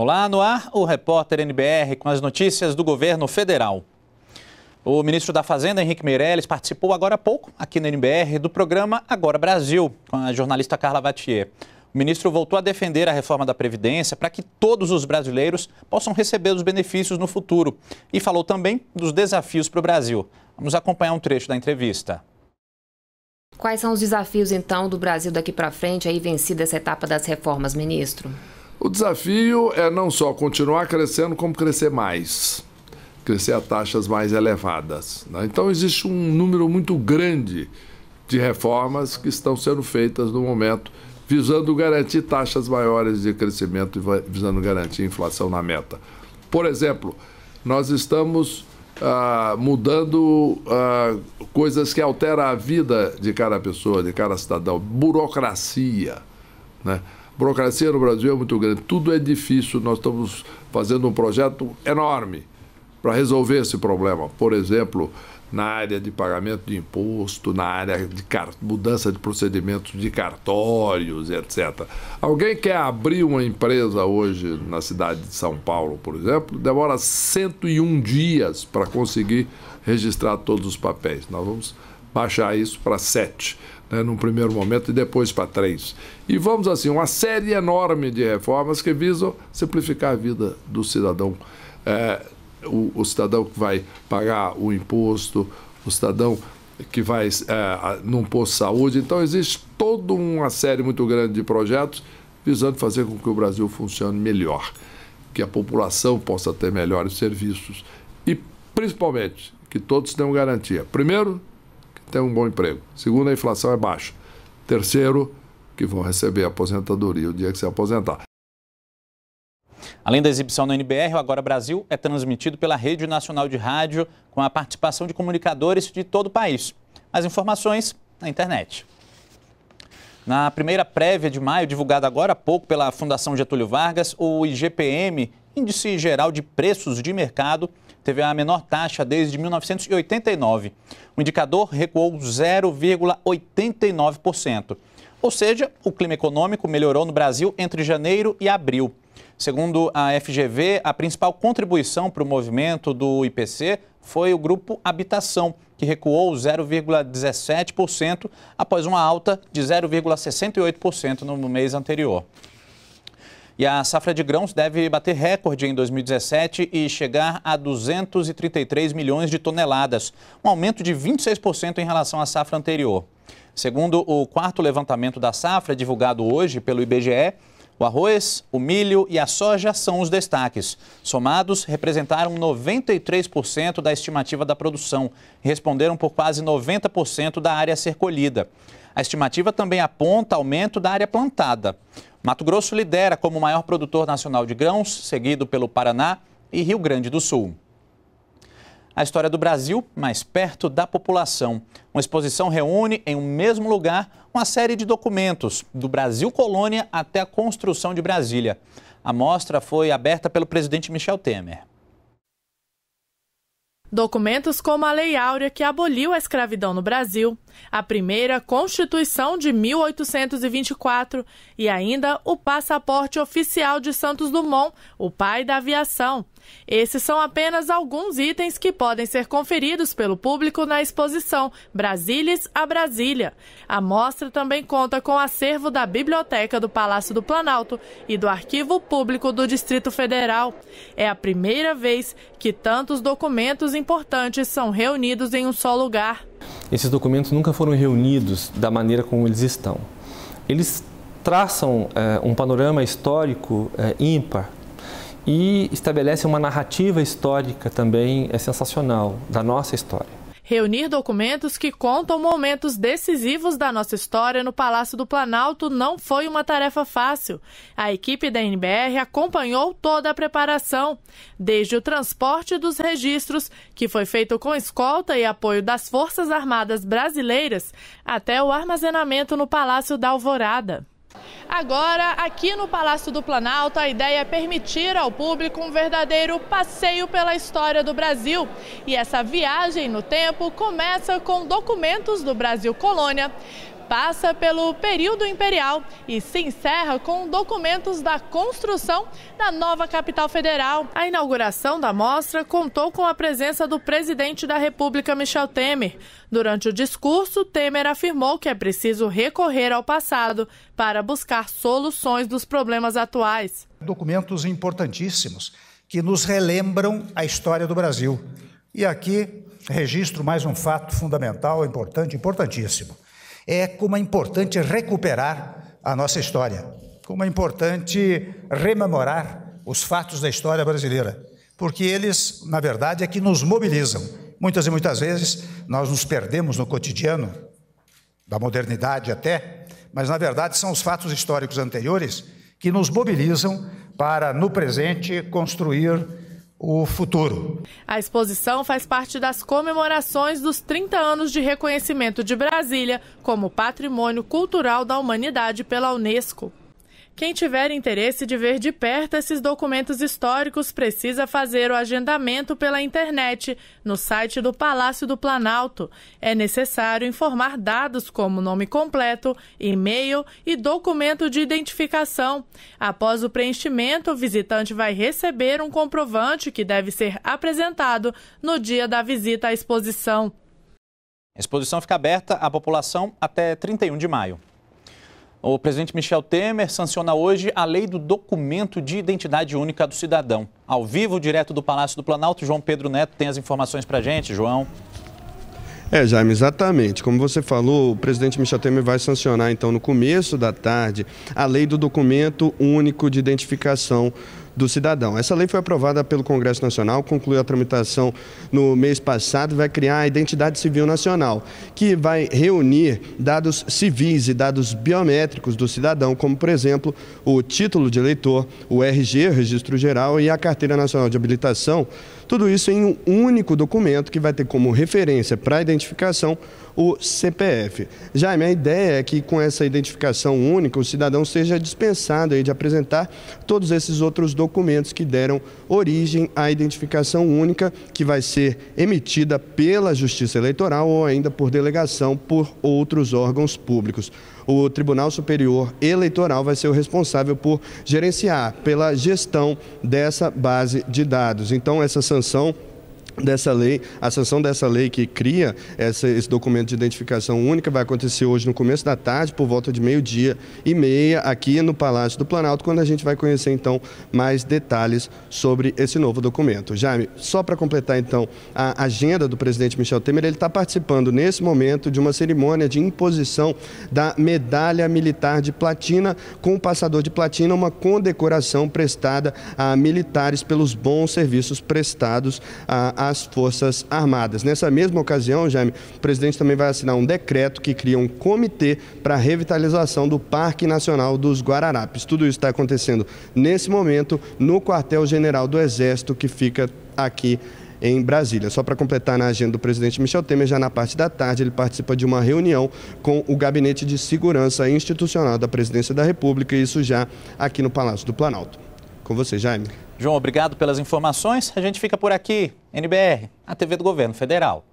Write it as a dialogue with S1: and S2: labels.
S1: Olá, no ar, o repórter NBR com as notícias do governo federal. O ministro da Fazenda, Henrique Meirelles, participou agora há pouco, aqui na NBR, do programa Agora Brasil, com a jornalista Carla Vatier. O ministro voltou a defender a reforma da Previdência para que todos os brasileiros possam receber os benefícios no futuro e falou também dos desafios para o Brasil. Vamos acompanhar um trecho da entrevista.
S2: Quais são os desafios, então, do Brasil daqui para frente, aí vencida essa etapa das reformas, ministro? O desafio é não só continuar crescendo, como crescer mais, crescer a taxas mais elevadas. Né? Então, existe um número muito grande de reformas que estão sendo feitas no momento, visando garantir taxas maiores de crescimento e visando garantir inflação na meta. Por exemplo, nós estamos ah, mudando ah, coisas que alteram a vida de cada pessoa, de cada cidadão. Burocracia. Né? burocracia no Brasil é muito grande, tudo é difícil. Nós estamos fazendo um projeto enorme para resolver esse problema. Por exemplo, na área de pagamento de imposto, na área de mudança de procedimentos de cartórios, etc. Alguém quer abrir uma empresa hoje na cidade de São Paulo, por exemplo, demora 101 dias para conseguir registrar todos os papéis. Nós vamos baixar isso para 7 né, num primeiro momento e depois para 3. E vamos assim, uma série enorme de reformas que visam simplificar a vida do cidadão. É, o, o, cidadão que vai pagar o imposto, o cidadão que vai é, num posto de saúde. Então, existe toda uma série muito grande de projetos visando fazer com que o Brasil funcione melhor, que a população possa ter melhores serviços e, principalmente, que todos tenham garantia. Primeiro, tem um bom emprego. Segundo, a inflação é baixa. Terceiro, que vão receber a aposentadoria o dia que se aposentar.
S1: Além da exibição no NBR, o Agora Brasil é transmitido pela Rede Nacional de Rádio, com a participação de comunicadores de todo o país. As informações na internet. Na primeira prévia de maio, divulgada agora há pouco pela Fundação Getúlio Vargas, o IGPM, Índice Geral de Preços de Mercado, teve a menor taxa desde 1989. O indicador recuou 0,89%. Ou seja, o clima econômico melhorou no Brasil entre janeiro e abril. Segundo a FGV, a principal contribuição para o movimento do IPC foi o grupo Habitação, que recuou 0,17% após uma alta de 0,68% no mês anterior. E a safra de grãos deve bater recorde em 2017 e chegar a 233 milhões de toneladas, um aumento de 26% em relação à safra anterior. Segundo o quarto levantamento da safra, divulgado hoje pelo IBGE, o arroz, o milho e a soja são os destaques. Somados, representaram 93% da estimativa da produção, responderam por quase 90% da área a ser colhida. A estimativa também aponta aumento da área plantada. Mato Grosso lidera como maior produtor nacional de grãos, seguido pelo Paraná e Rio Grande do Sul. A história do Brasil mais perto da população. Uma exposição reúne em um mesmo lugar uma série de documentos, do Brasil colônia até a construção de Brasília. A mostra foi aberta pelo presidente Michel Temer.
S3: Documentos como a Lei Áurea, que aboliu a escravidão no Brasil, a primeira Constituição de 1824 e ainda o passaporte oficial de Santos Dumont, o pai da aviação. Esses são apenas alguns itens que podem ser conferidos pelo público na exposição Brasílias a Brasília. A mostra também conta com acervo da Biblioteca do Palácio do Planalto e do Arquivo Público do Distrito Federal. É a primeira vez que tantos documentos importantes são reunidos em um só lugar
S1: esses documentos nunca foram reunidos da maneira como eles estão. Eles traçam é, um panorama histórico é, ímpar e estabelecem uma narrativa histórica também é sensacional da nossa história.
S3: Reunir documentos que contam momentos decisivos da nossa história no Palácio do Planalto não foi uma tarefa fácil. A equipe da NBR acompanhou toda a preparação, desde o transporte dos registros, que foi feito com escolta e apoio das Forças Armadas Brasileiras, até o armazenamento no Palácio da Alvorada. Agora, aqui no Palácio do Planalto, a ideia é permitir ao público um verdadeiro passeio pela história do Brasil. E essa viagem no tempo começa com documentos do Brasil Colônia, passa pelo período imperial e se encerra com documentos da construção da nova capital federal. A inauguração da mostra contou com a presença do presidente da República, Michel Temer. Durante o discurso, Temer afirmou que é preciso recorrer ao passado para buscar soluções dos problemas atuais.
S4: Documentos importantíssimos que nos relembram a história do Brasil. E aqui registro mais um fato fundamental, importante, importantíssimo é como é importante recuperar a nossa história, como é importante rememorar os fatos da história brasileira, porque eles, na verdade, é que nos mobilizam. Muitas e muitas vezes nós nos perdemos no cotidiano, da modernidade até, mas na verdade são os fatos históricos anteriores que nos mobilizam para, no presente, construir o futuro.
S3: A exposição faz parte das comemorações dos 30 anos de reconhecimento de Brasília como Patrimônio Cultural da Humanidade pela Unesco. Quem tiver interesse de ver de perto esses documentos históricos precisa fazer o agendamento pela internet, no site do Palácio do Planalto. É necessário informar dados como nome completo, e-mail e documento de identificação. Após o preenchimento, o visitante vai receber um comprovante que deve ser apresentado no dia da visita à exposição.
S1: A exposição fica aberta à população até 31 de maio. O presidente Michel Temer sanciona hoje a lei do documento de identidade única do cidadão. Ao vivo, direto do Palácio do Planalto, João Pedro Neto tem as informações para gente, João.
S4: É, Jaime, exatamente. Como você falou, o presidente Michel Temer vai sancionar, então, no começo da tarde, a lei do documento único de identificação do cidadão. Essa lei foi aprovada pelo Congresso Nacional, concluiu a tramitação no mês passado, vai criar a Identidade Civil Nacional, que vai reunir dados civis e dados biométricos do cidadão, como, por exemplo, o título de eleitor, o RG, Registro Geral, e a Carteira Nacional de Habilitação tudo isso em um único documento que vai ter como referência para a identificação o CPF. Jaime, a ideia é que com essa identificação única o cidadão seja dispensado de apresentar todos esses outros documentos que deram origem à identificação única que vai ser emitida pela Justiça Eleitoral ou ainda por delegação por outros órgãos públicos o Tribunal Superior Eleitoral vai ser o responsável por gerenciar pela gestão dessa base de dados. Então, essa sanção dessa lei, a sanção dessa lei que cria essa, esse documento de identificação única vai acontecer hoje no começo da tarde, por volta de meio-dia e meia, aqui no Palácio do Planalto, quando a gente vai conhecer então mais detalhes sobre esse novo documento. Jaime, só para completar então a agenda do presidente Michel Temer, ele está participando nesse momento de uma cerimônia de imposição da medalha militar de platina com o passador de platina, uma condecoração prestada a militares pelos bons serviços prestados a, a às Forças Armadas. Nessa mesma ocasião, Jaime, o presidente também vai assinar um decreto que cria um comitê para a revitalização do Parque Nacional dos Guararapes. Tudo isso está acontecendo nesse momento no quartel-general do Exército, que fica aqui em Brasília. Só para completar na agenda do presidente Michel Temer, já na parte da tarde ele participa de uma reunião com o Gabinete de Segurança Institucional da Presidência da República, e isso já aqui no Palácio do Planalto. Com você, Jaime.
S1: João, obrigado pelas informações. A gente fica por aqui. NBR, a TV do Governo Federal.